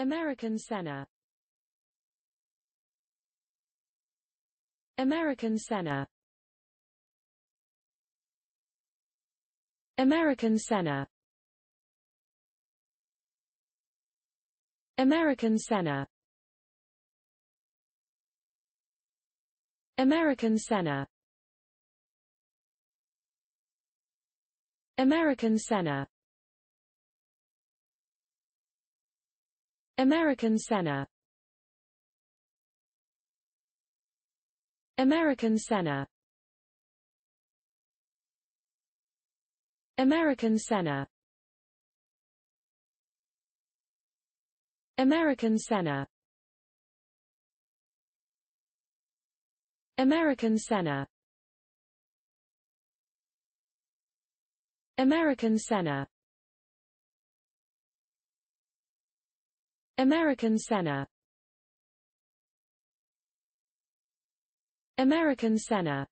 American Senna American Senna American Senna American Senna American Senna American Senna American Senna American Senna American Senna American Senna American Senna American Senna American Senna American Senna